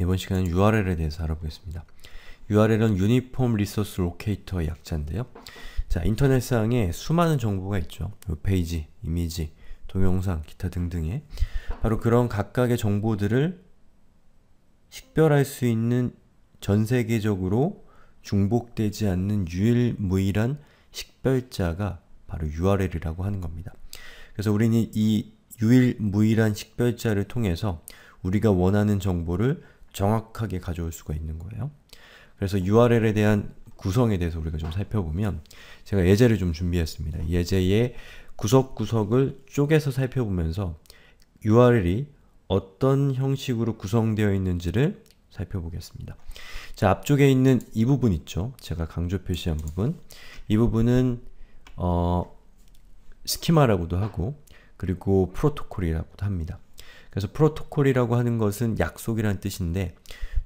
이번 시간은 URL에 대해서 알아보겠습니다. URL은 유니폼 리소스 로케이터의 약자인데요. 자, 인터넷상에 수많은 정보가 있죠. 페이지, 이미지, 동영상, 기타 등등의 바로 그런 각각의 정보들을 식별할 수 있는 전 세계적으로 중복되지 않는 유일무이한 식별자가 바로 URL이라고 하는 겁니다. 그래서 우리는 이 유일무이한 식별자를 통해서 우리가 원하는 정보를 정확하게 가져올 수가 있는 거예요. 그래서 URL에 대한 구성에 대해서 우리가 좀 살펴보면 제가 예제를 좀 준비했습니다. 예제의 구석구석을 쪼개서 살펴보면서 URL이 어떤 형식으로 구성되어 있는지를 살펴보겠습니다. 자, 앞쪽에 있는 이 부분 있죠? 제가 강조 표시한 부분. 이 부분은 어, 스키마라고도 하고 그리고 프로토콜이라고도 합니다. 그래서 프로토콜이라고 하는 것은 약속이란 뜻인데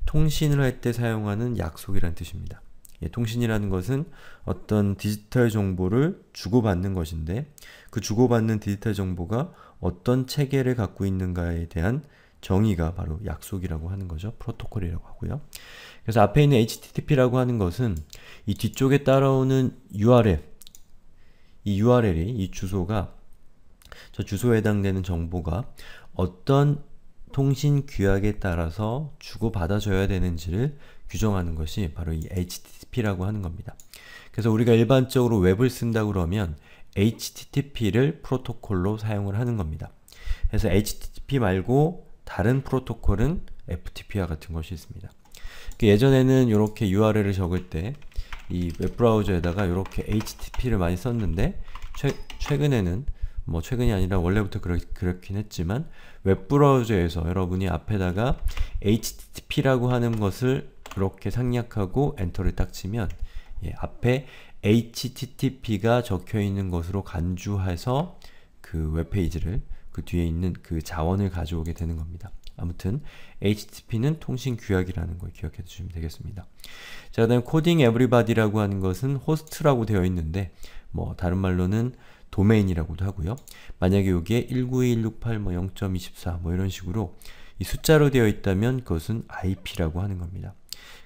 통신을 할 때 사용하는 약속이란 뜻입니다. 예, 통신이라는 것은 어떤 디지털 정보를 주고받는 것인데 그 주고받는 디지털 정보가 어떤 체계를 갖고 있는가에 대한 정의가 바로 약속이라고 하는 거죠. 프로토콜이라고 하고요. 그래서 앞에 있는 HTTP라고 하는 것은 이 뒤쪽에 따라오는 URL 이 URL이 이 주소가 저 주소에 해당되는 정보가 어떤 통신 규약에 따라서 주고받아줘야 되는지를 규정하는 것이 바로 이 HTTP라고 하는 겁니다. 그래서 우리가 일반적으로 웹을 쓴다 그러면 HTTP를 프로토콜로 사용을 하는 겁니다. 그래서 HTTP 말고 다른 프로토콜은 FTP와 같은 것이 있습니다. 그 예전에는 이렇게 URL을 적을 때 이 웹브라우저에다가 이렇게 HTTP를 많이 썼는데 최, 최근에는 뭐 최근이 아니라 원래부터 그렇, 그렇긴 했지만 웹 브라우저에서 여러분이 앞에다가 http라고 하는 것을 이렇게 상략하고 엔터를 딱 치면 예, 앞에 http가 적혀있는 것으로 간주해서 그 웹페이지를 그 뒤에 있는 그 자원을 가져오게 되는 겁니다. 아무튼 HTTP는 통신 규약이라는 걸 기억해 주시면 되겠습니다. 자, 그다음 코딩 에브리바디라고 하는 것은 호스트라고 되어 있는데 뭐 다른 말로는 도메인이라고도 하고요. 만약에 여기에 19168, 뭐 0.24, 뭐 이런 식으로 이 숫자로 되어 있다면 그것은 IP라고 하는 겁니다.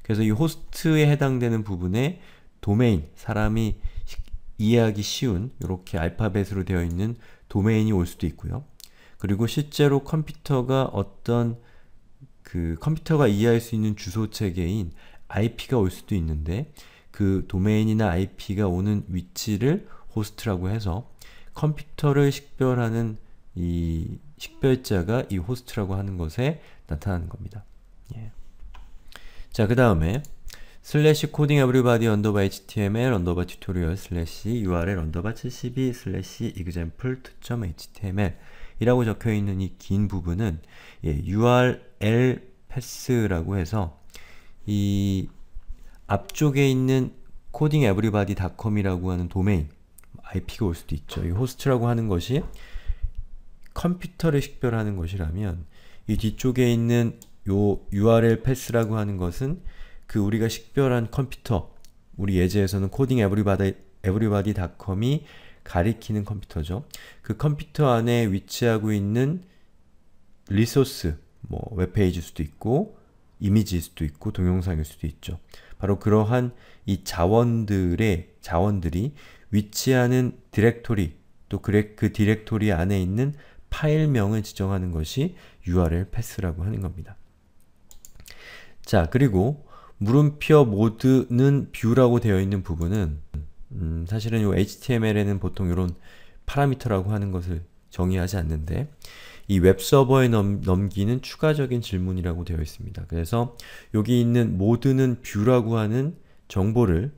그래서 이 호스트에 해당되는 부분에 도메인, 사람이 이해하기 쉬운 이렇게 알파벳으로 되어 있는 도메인이 올 수도 있고요. 그리고 실제로 컴퓨터가 어떤 그 컴퓨터가 이해할 수 있는 주소 체계인 IP가 올 수도 있는데 그 도메인이나 IP가 오는 위치를 호스트라고 해서 컴퓨터를 식별하는 이 식별자가 이 호스트라고 하는 것에 나타나는 겁니다. 예. 자, 그 다음에 슬래시 코딩 에브리바디 언더바 html 언더바 튜토리얼 슬래시 url 언더바 72 슬래시 e x a m p l e h t m l 이라고 적혀있는 이 긴 부분은 예, url 패스라고 해서 이 앞쪽에 있는 codingeverybody.com이라고 하는 도메인 IP가 올 수도 있죠. 이 호스트라고 하는 것이 컴퓨터를 식별하는 것이라면 이 뒤쪽에 있는 요 URL 패스라고 하는 것은 그 우리가 식별한 컴퓨터 우리 예제에서는 코딩 에브리바디 에브리바디닷컴이 가리키는 컴퓨터죠. 그 컴퓨터 안에 위치하고 있는 리소스, 뭐 웹페이지일 수도 있고 이미지일 수도 있고 동영상일 수도 있죠. 바로 그러한 이 자원들의 자원들이 위치하는 디렉토리 또 그 디렉토리 안에 있는 파일명을 지정하는 것이 URL 패스라고 하는 겁니다. 자 그리고 물음표 모드는 뷰라고 되어 있는 부분은 음, 사실은 요 HTML에는 보통 이런 파라미터라고 하는 것을 정의하지 않는데 이 웹서버에 넘, 넘기는 추가적인 질문이라고 되어 있습니다. 그래서 여기 있는 모드는 뷰라고 하는 정보를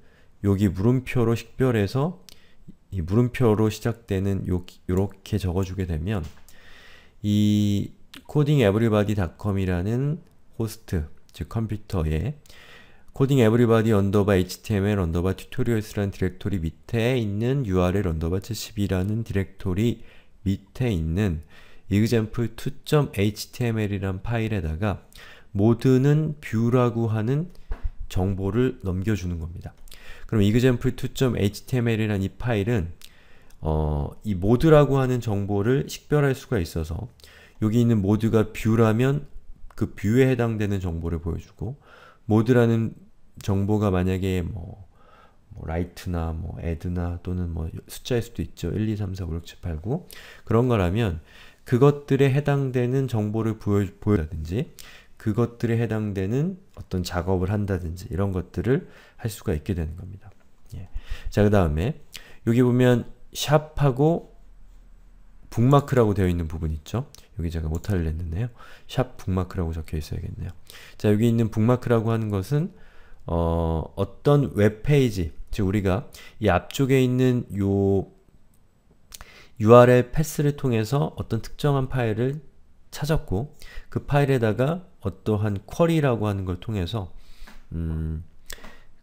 여기 물음표로 식별해서 이 물음표로 시작되는 요, 요렇게 적어주게 되면 이 codingeverybody.com이라는 호스트, 즉 컴퓨터에 c o d i n g e v e r y b o d y html 언더바 튜토리얼스라는 디렉토리 밑에 있는 url 언더바 72라는 디렉토리 밑에 있는 example2.html이란 파일에다가 모드는 뷰라고 하는 정보를 넘겨주는 겁니다. 그럼 example2.html이란 이 파일은 어, 이 모드라고 하는 정보를 식별할 수가 있어서 여기 있는 모드가 뷰라면 그 뷰에 해당되는 정보를 보여주고 모드라는 정보가 만약에 뭐, 뭐 라이트나 뭐 add나 또는 뭐 숫자일 수도 있죠. 1, 2, 3, 4, 5, 6, 7, 8, 9 그런 거라면 그것들에 해당되는 정보를 보여, 보여다든지 그것들에 해당되는 어떤 작업을 한다든지 이런 것들을 할 수가 있게 되는 겁니다. 예. 자, 그 다음에 여기 보면 샵하고 북마크라고 되어 있는 부분 있죠? 여기 제가 오타를 냈는데요. 샵 북마크라고 적혀 있어야겠네요. 자, 여기 있는 북마크라고 하는 것은 어, 어떤 웹페이지, 즉 우리가 이 앞쪽에 있는 요 URL 패스를 통해서 어떤 특정한 파일을 찾았고 그 파일에다가 어떠한 쿼리라고 하는 걸 통해서 음,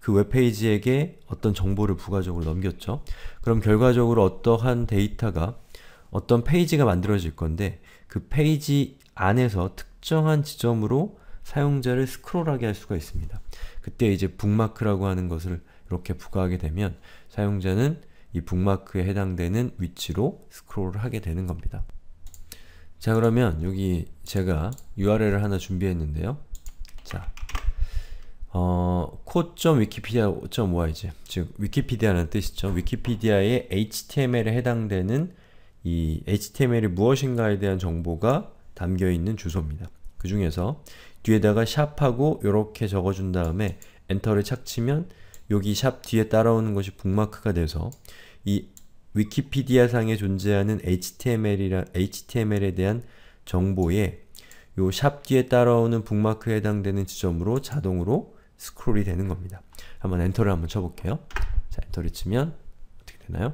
그 웹페이지에게 어떤 정보를 부가적으로 넘겼죠. 그럼 결과적으로 어떠한 데이터가 어떤 페이지가 만들어질 건데 그 페이지 안에서 특정한 지점으로 사용자를 스크롤하게 할 수가 있습니다. 그때 이제 북마크라고 하는 것을 이렇게 부과하게 되면 사용자는 이 북마크에 해당되는 위치로 스크롤을 하게 되는 겁니다. 자 그러면 여기 제가 URL을 하나 준비했는데요. 자, 어, code.wikipedia.org 즉 위키피디아라는 뜻이죠. 위키피디아의 HTML에 해당되는 이 HTML이 무엇인가에 대한 정보가 담겨있는 주소입니다. 그 중에서 뒤에다가 샵하고 이렇게 적어준 다음에 엔터를 착치면 여기 샵 뒤에 따라오는 것이 북마크가 돼서 이 위키피디아상에 존재하는 HTML이라, HTML에 대한 정보에 이 샵 뒤에 따라오는 북마크에 해당되는 지점으로 자동으로 스크롤이 되는 겁니다. 한번 엔터를 한번 쳐볼게요. 자, 엔터를 치면 어떻게 되나요?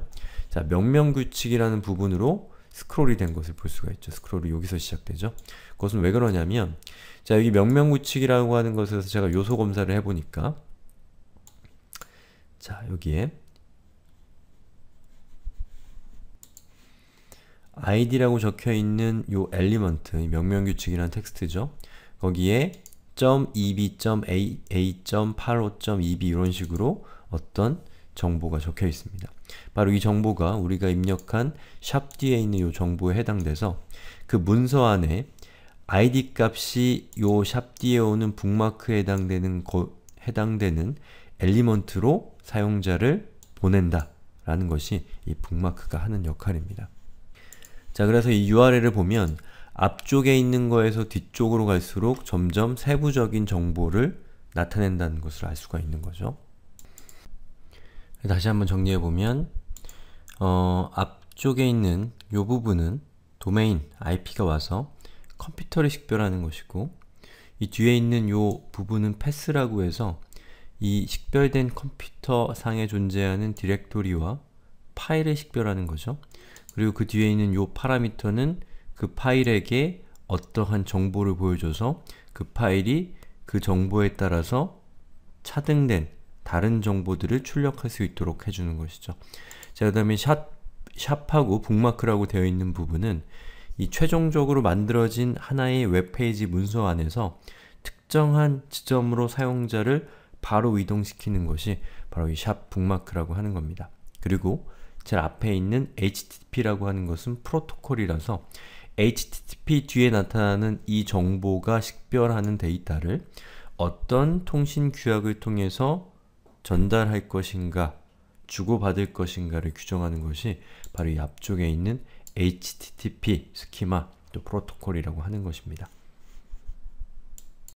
자, 명명규칙이라는 부분으로 스크롤이 된 것을 볼 수가 있죠. 스크롤이 여기서 시작되죠. 그것은 왜 그러냐면 자, 여기 명명규칙이라고 하는 것에서 제가 요소 검사를 해보니까 자, 여기에 id라고 적혀 있는 요 엘리먼트 명명 규칙이란 텍스트죠. 거기에 .eb.aa.85.eb 이런 식으로 어떤 정보가 적혀 있습니다. 바로 이 정보가 우리가 입력한 샵 뒤에 있는 요 정보에 해당돼서 그 문서 안에 id 값이 요샵 뒤에 오는 북마크에 해당되는 거, 해당되는 엘리먼트로 사용자를 보낸다 라는 것이 이 북마크가 하는 역할입니다. 자 그래서 이 URL을 보면 앞쪽에 있는 거에서 뒤쪽으로 갈수록 점점 세부적인 정보를 나타낸다는 것을 알 수가 있는 거죠. 다시 한번 정리해보면 어, 앞쪽에 있는 이 부분은 도메인, IP가 와서 컴퓨터를 식별하는 것이고 이 뒤에 있는 이 부분은 패스라고 해서 이 식별된 컴퓨터 상에 존재하는 디렉토리와 파일을 식별하는 거죠. 그리고 그 뒤에 있는 요 파라미터는 그 파일에게 어떠한 정보를 보여줘서 그 파일이 그 정보에 따라서 차등된 다른 정보들을 출력할 수 있도록 해주는 것이죠. 자, 그 다음에 샵, 하고 북마크라고 되어 있는 부분은 이 최종적으로 만들어진 하나의 웹페이지 문서 안에서 특정한 지점으로 사용자를 바로 이동시키는 것이 바로 이 샵 북마크라고 하는 겁니다. 그리고 제일 앞에 있는 HTTP라고 하는 것은 프로토콜이라서 HTTP 뒤에 나타나는 이 정보가 식별하는 데이터를 어떤 통신 규약을 통해서 전달할 것인가, 주고받을 것인가를 규정하는 것이 바로 이 앞쪽에 있는 HTTP 스키마, 또 프로토콜이라고 하는 것입니다.